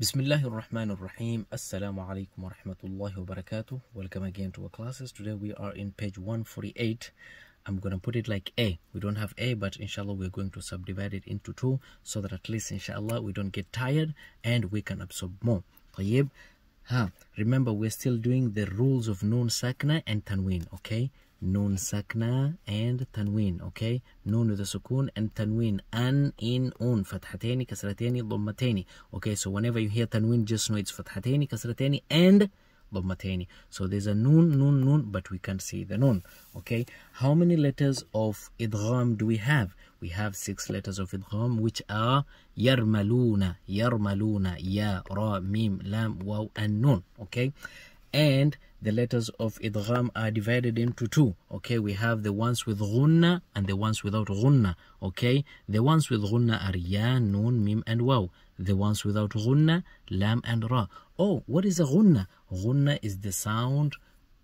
بسم الله الرحمن الرحيم السلام عليكم ورحمة الله وبركاته welcome again to our classes today we are in page 148 I'm gonna put it like A we don't have A but inshallah we're going to subdivide it into two so that at least inshallah we don't get tired and we can absorb more طيب ها huh. remember we're still doing the rules of noon sakna and tanween okay Noon Sakna and Tanween okay Noon with the Sukun and Tanween An, In, Un Fathatani, Kasratani, Dhammatani okay so whenever you hear Tanween just know it's Fathatani, Kasratani and Dhammatani so there's a Noon, Noon, Noon but we can't see the Noon okay how many letters of Idgham do we have? We have six letters of Idgham which are Yarmaluna, Yarmaluna, Ya, Ra, Mim, Lam, Waw and Noon okay and the letters of idgham are divided into two okay we have the ones with ghunna and the ones without ghunna okay the ones with ghunna are ya nun mim and waw the ones without ghunna lam and ra oh what is a ghunna ghunna is the sound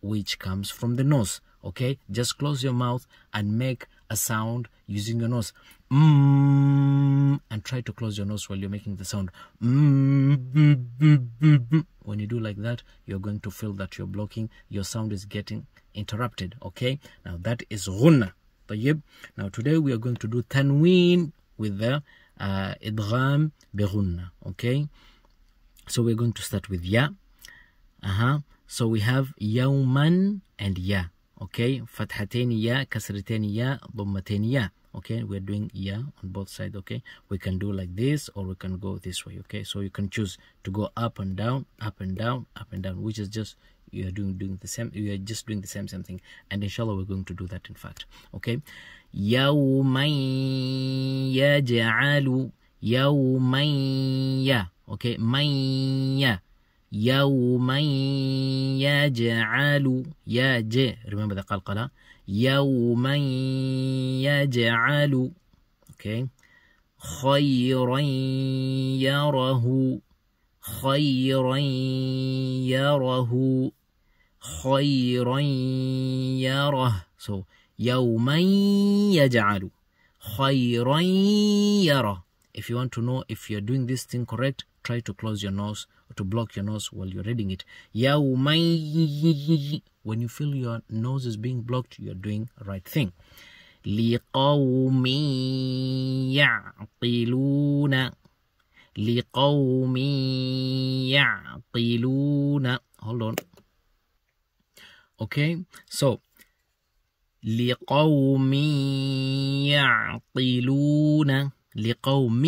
which comes from the nose okay just close your mouth and make a sound using your nose mm and try to close your nose while you're making the sound. When you do like that, you're going to feel that you're blocking, your sound is getting interrupted. Okay, now that is ghunna. Now today we are going to do tanween with the uh, idgham Okay, so we're going to start with ya. Uh huh. So we have yawman and ya. Okay, fathatain ya, kasratain ya, dhammatain ya okay we're doing yeah on both sides okay we can do like this or we can go this way okay so you can choose to go up and down up and down up and down which is just you are doing doing the same you are just doing the same same thing and inshallah we're going to do that in fact okay يوما يجعل يوما okay maya يوما يجعل يا ج remember the قلقلة يوما يجعل okay خيرا يره خيرا يره خيرا يره so يوما يجعل خيرا يره if you want to know if you're doing this thing correct try to close your nose to block your nose while you're reading it. When you feel your nose is being blocked, you're doing the right thing. لقوم يعقلون لقوم يعقلون hold on okay so لقوم يعقلون لقوم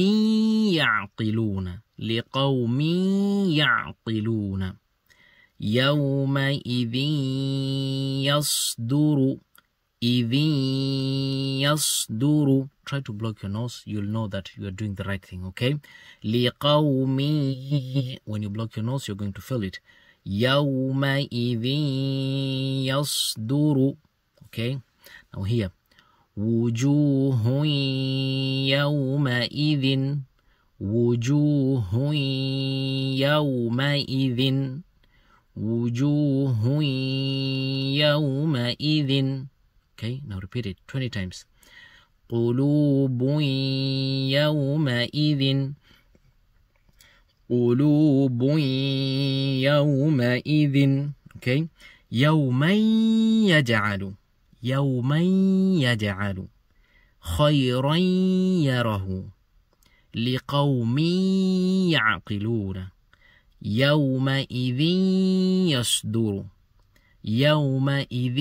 يعقلون لقوم يعقلون يومئذ يصدر إذ يصدر Try to block your nose, you'll know that you are doing the right thing, okay? لقوم When you block your nose, you're going to feel it. يومئذ يصدر Okay? Now here, وجوه يومئذ وجوه يومئذ وجوه يومئذ okay now repeat it 20 times قلوب يومئذ قلوب يومئذ okay يوم يجعل يوما يجعل خيرا يره لقوم يعقلون يومئذ يصدر يومئذ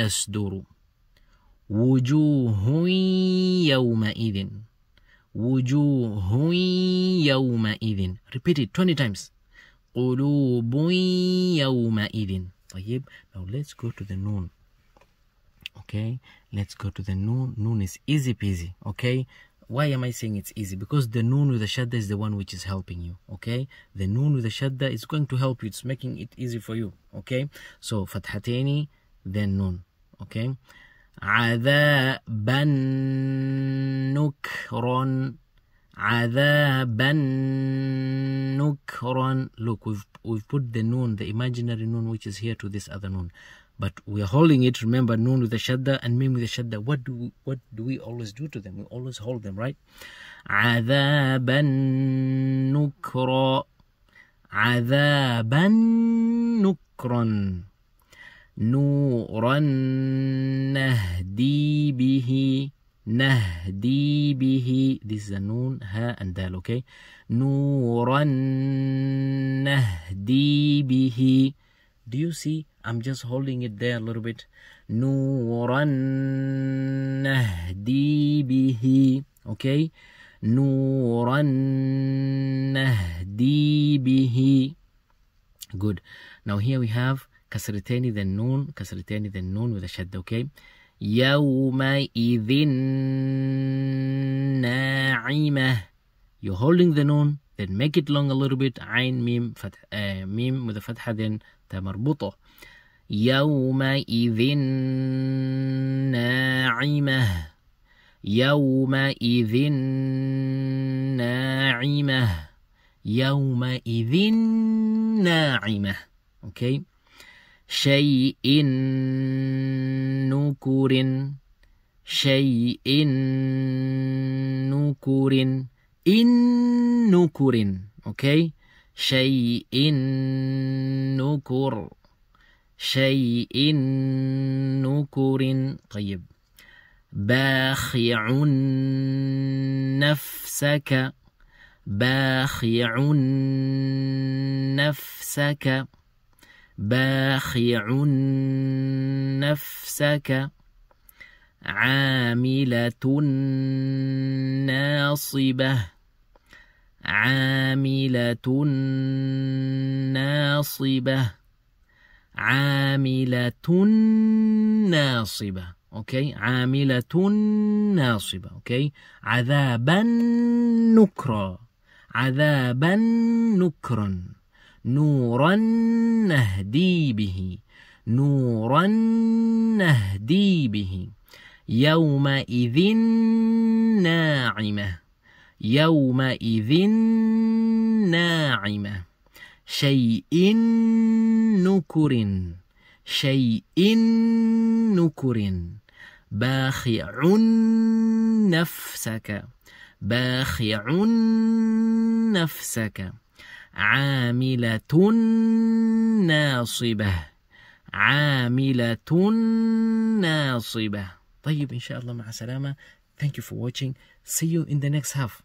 يصدر وجوه يومئذ وجوه يومئذ repeat it 20 times قلوب يومئذ طيب now let's go to the noon okay let's go to the noon noon is easy peasy okay why am I saying it's easy? Because the noon with the shadda is the one which is helping you, okay? The noon with the shadda is going to help you. It's making it easy for you, okay? So, fathatini, then noon, okay? عذابا نكرا عذابا نكرا Look, we've, we've put the noon, the imaginary noon which is here to this other noon but we are holding it remember noon with the shadda and mim with the shadda what do we, what do we always do to them we always hold them right عذابا نكرا عذابا نكرا نورا نهدي به نهدي به this is a noon ها and dal okay نورا نهدي به do you see? I'm just holding it there a little bit. Nuran nahdi bihi. Okay? Nuran nahdi bihi. Good. Now here we have كسرتين then noon كسرتين then noon with a shadda okay يومئذ ناعمة you're holding the noon then make it long a little bit عين ميم فتح آه ميم متفتحة then تا مربوطة يومئذ ناعمة يومئذ ناعمة يومئذ ناعمة أوكي okay. شيء نكر شيء نكر إن نكر أوكي شيء نكر شيء نكر طيب باخع نفسك باخع نفسك باخع نفسك عاملة ناصبة عاملة ناصبة عاملة ناصبة أوكي عاملة ناصبة أوكي عذابا نكرا عذابا نكرا نورا نهدي به نورا نهدي به يومئذ ناعمة يومئذ ناعمة شيء نكر شيء نكر باخع نفسك باخع نفسك عاملة ناصبة عاملة ناصبة طيب إن شاء الله مع سلامة Thank you for watching. See you in the next half.